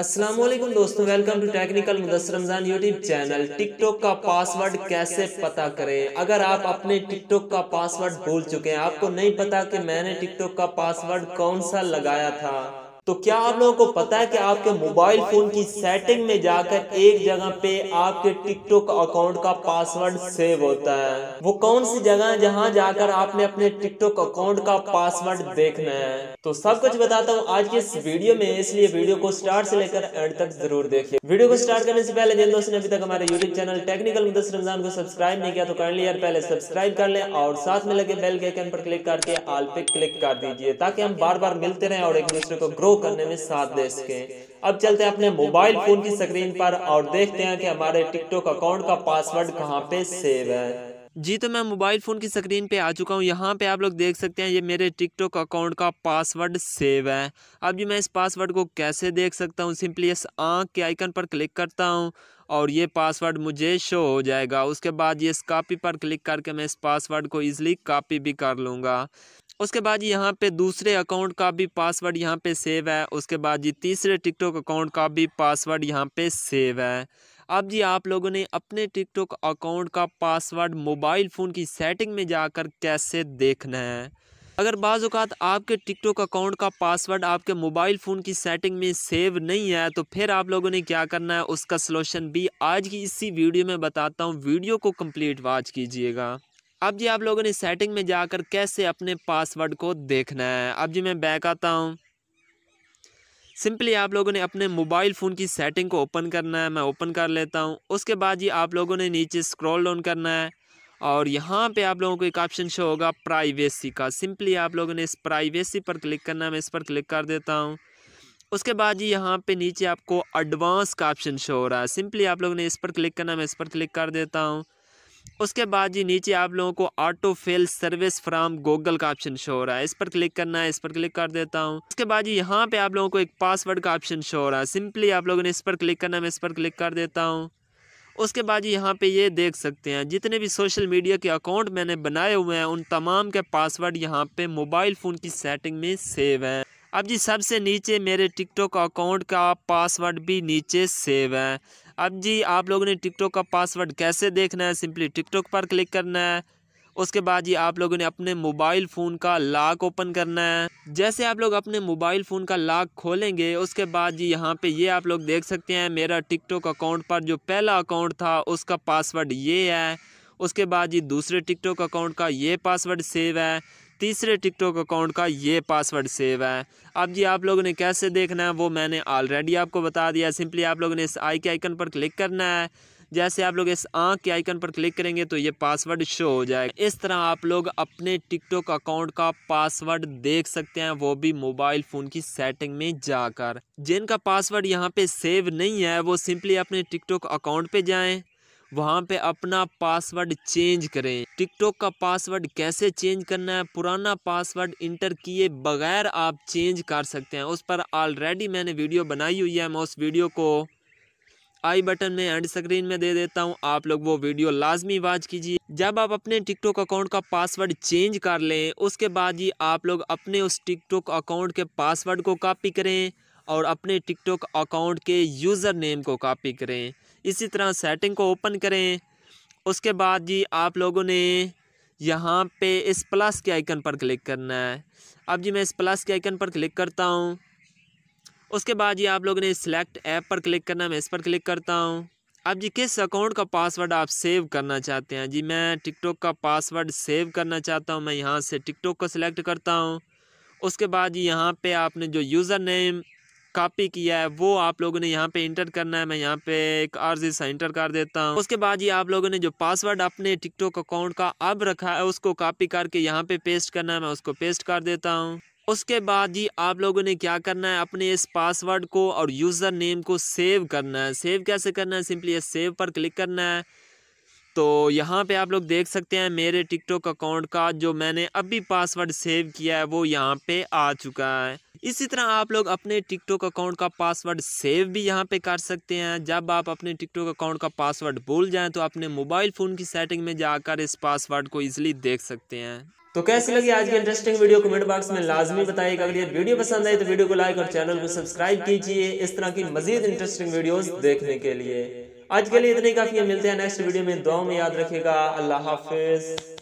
असलम दोस्तों welcome to technical Mudas Ramzan YouTube channel TikTok का password कैसे पता करें अगर आप अपने टिकटॉक का पासवर्ड भूल चुके हैं आपको नहीं पता कि मैंने टिकटॉक का पासवर्ड कौन सा लगाया था तो क्या आप लोगों को पता है कि आपके मोबाइल फोन की सेटिंग में जाकर एक जगह पे आपके टिकटॉक अकाउंट का पासवर्ड सेव होता है वो कौन सी जगह है जहाँ जाकर आपने अपने टिकटॉक अकाउंट का पासवर्ड देखना है तो सब कुछ बताता हूँ आज के इस वीडियो में इसलिए वीडियो को स्टार्ट से लेकर एंड तक जरूर देखिए वीडियो को स्टार्ट करने से पहले जिन दोस्तों ने अभी तक हमारे YouTube channel technical Mudas Ramzan को सब्सक्राइब नहीं किया तो कर लिया पहले सब्सक्राइब कर ले और साथ में लगे बेल के आइकन पर क्लिक करके आल पे क्लिक कर दीजिए ताकि हम बार बार मिलते रहे और एक दूसरे को ग्रो करने में साथ दे सके अब चलते हैं अपने मोबाइल फोन की स्क्रीन पर और देखते हैं कि हमारे टिकटॉक अकाउंट का पासवर्ड कहाँ पे सेव है जी तो मैं मोबाइल फ़ोन की स्क्रीन पे आ चुका हूँ यहाँ पे आप लोग देख सकते हैं ये मेरे टिकटॉक अकाउंट का पासवर्ड सेव है अब जी मैं इस पासवर्ड को कैसे देख सकता हूँ सिंपली इस आँख के आइकन पर क्लिक करता हूँ और ये पासवर्ड मुझे शो हो जाएगा उसके बाद ये इस कापी पर क्लिक करके मैं इस पासवर्ड को ईजिली कापी भी कर लूँगा उसके बाद यहाँ पे दूसरे अकाउंट का भी पासवर्ड यहाँ पे सेव है उसके बाद जी तीसरे टिकटॉक अकाउंट का भी पासवर्ड यहाँ पे सेव है अब जी आप लोगों ने अपने टिकटॉक अकाउंट का पासवर्ड मोबाइल फ़ोन की सेटिंग में जाकर कैसे देखना है अगर बाज़ात आपके टिकटॉक अकाउंट का पासवर्ड आपके मोबाइल फ़ोन की सेटिंग में सेव नहीं है तो फिर आप लोगों ने क्या करना है उसका सलूशन भी आज की इसी वीडियो में बताता हूँ वीडियो को कंप्लीट वॉच कीजिएगा अब जी आप लोगों ने सेटिंग में जाकर कैसे अपने पासवर्ड को देखना है अब जी मैं बैक आता हूँ सिंपली आप लोगों ने अपने मोबाइल फ़ोन की सेटिंग को ओपन करना है मैं ओपन कर लेता हूँ उसके बाद जी आप लोगों ने नीचे स्क्रॉल डाउन करना है और यहाँ पे आप लोगों को एक ऑप्शन शो होगा प्राइवेसी का सिंपली आप लोगों ने इस प्राइवेसी पर क्लिक करना है मैं इस पर क्लिक कर देता हूँ उसके बाद जी यहाँ पे नीचे आपको एडवांस का ऑप्शन शो हो रहा है सिंपली आप लोगों ने इस पर क्लिक करना मैं इस पर क्लिक कर देता हूँ उसके बाद जी नीचे आप लोगों को autofill service from Google का ऑप्शन शो हो रहा है इस पर क्लिक करना है इस पर क्लिक कर देता हूँ उसके बाद जी यहाँ पे आप लोगों को एक पासवर्ड का ऑप्शन शो हो रहा है सिंपली आप लोगों ने इस पर क्लिक करना मैं इस पर क्लिक कर देता हूँ उसके बाद जी यहाँ पे ये देख सकते हैं जितने भी सोशल मीडिया के अकाउंट मैंने बनाए हुए हैं उन तमाम के पासवर्ड यहाँ पे मोबाइल फ़ोन की सेटिंग में सेव हैं अब जी सबसे नीचे मेरे टिकटॉक अकाउंट का पासवर्ड भी नीचे सेव है अब जी आप लोगों ने टिकटॉक का पासवर्ड कैसे देखना है सिंपली टिकटॉक पर क्लिक करना है उसके बाद जी आप लोगों ने अपने मोबाइल फ़ोन का लॉक ओपन करना है जैसे आप लोग अपने मोबाइल फ़ोन का लॉक खोलेंगे उसके बाद जी यहाँ पे ये आप लोग देख सकते हैं मेरा टिकटॉक अकाउंट पर जो पहला अकाउंट था उसका पासवर्ड ये है उसके बाद जी दूसरे टिकटॉक अकाउंट का ये पासवर्ड सेव है तीसरे टिकटॉक अकाउंट का ये पासवर्ड सेव है अब जी आप लोगों ने कैसे देखना है वो मैंने ऑलरेडी आपको बता दिया सिंपली आप लोगों ने इस आई के आइकन पर क्लिक करना है जैसे आप लोग इस आँख के आइकन पर क्लिक करेंगे तो ये पासवर्ड शो हो जाएगा इस तरह आप लोग अपने टिकटॉक अकाउंट का पासवर्ड देख सकते हैं वो भी मोबाइल फ़ोन की सेटिंग में जाकर जिनका पासवर्ड यहाँ पे सेव नहीं है वो सिंपली अपने टिकटॉक अकाउंट पे जाएं वहाँ पे अपना पासवर्ड चेंज करें टिकटॉक का पासवर्ड कैसे चेंज करना है पुराना पासवर्ड इंटर किए बगैर आप चेंज कर सकते हैं उस पर ऑलरेडी मैंने वीडियो बनाई हुई है मैं उस वीडियो को आई बटन में एंड स्क्रीन में दे देता हूँ आप लोग वो वीडियो लाजमी वाच कीजिए जब आप अपने टिकटॉक अकाउंट का पासवर्ड चेंज कर लें उसके बाद ही आप लोग अपने उस टिकटॉक अकाउंट के पासवर्ड को कॉपी करें और अपने टिकटॉक अकाउंट के यूज़र नेम को कॉपी करें इसी तरह सेटिंग को ओपन करें उसके बाद जी आप लोगों ने यहाँ पे इस प्लस के आइकन पर क्लिक करना है अब जी मैं इस प्लस के आइकन पर क्लिक करता हूँ उसके बाद जी आप लोगों ने सिलेक्ट ऐप पर क्लिक करना है मैं इस पर क्लिक करता हूँ अब जी किस अकाउंट का पासवर्ड आप सेव करना चाहते हैं जी मैं टिकटॉक का पासवर्ड सेव करना चाहता हूँ मैं यहाँ से टिकटॉक को सिलेक्ट करता हूँ उसके बाद जी यहाँ पे आपने जो यूज़र नेम कॉपी किया है वो आप लोगों ने यहाँ पे इंटर करना है मैं यहाँ पे एक आरजी सा इंटर कर देता हूँ उसके बाद ये आप लोगों ने जो पासवर्ड अपने टिकटॉक अकाउंट का अब रखा है उसको कॉपी करके यहाँ पे पेस्ट करना है मैं उसको पेस्ट कर देता हूँ उसके बाद जी आप लोगों ने क्या करना है अपने इस पासवर्ड को और यूज़र नेम को सेव करना है सेव कैसे करना है सिंपली इस सेव पर क्लिक करना है तो यहाँ पे आप लोग देख सकते हैं मेरे टिकटॉक अकाउंट का जो मैंने अभी पासवर्ड सेव किया है वो यहाँ पे आ चुका है इसी तरह आप लोग अपने टिकटॉक अकाउंट का पासवर्ड सेव भी यहाँ पे कर सकते हैं जब आप अपने टिकटॉक अकाउंट का पासवर्ड भूल जाएं तो अपने मोबाइल फ़ोन की सेटिंग में जाकर इस पासवर्ड को इजिली देख सकते हैं तो कैसी लगी आज की इंटरेस्टिंग वीडियो कमेंट बॉक्स में लाजमी बताइएगा अगर ये वीडियो पसंद आए तो वीडियो को लाइक और चैनल को सब्सक्राइब कीजिए इस तरह की मजीद इंटरेस्टिंग वीडियोस देखने के लिए आज के लिए इतने काफी मिलते हैं नेक्स्ट वीडियो में दो में याद रखेगा अल्लाह हाफिज़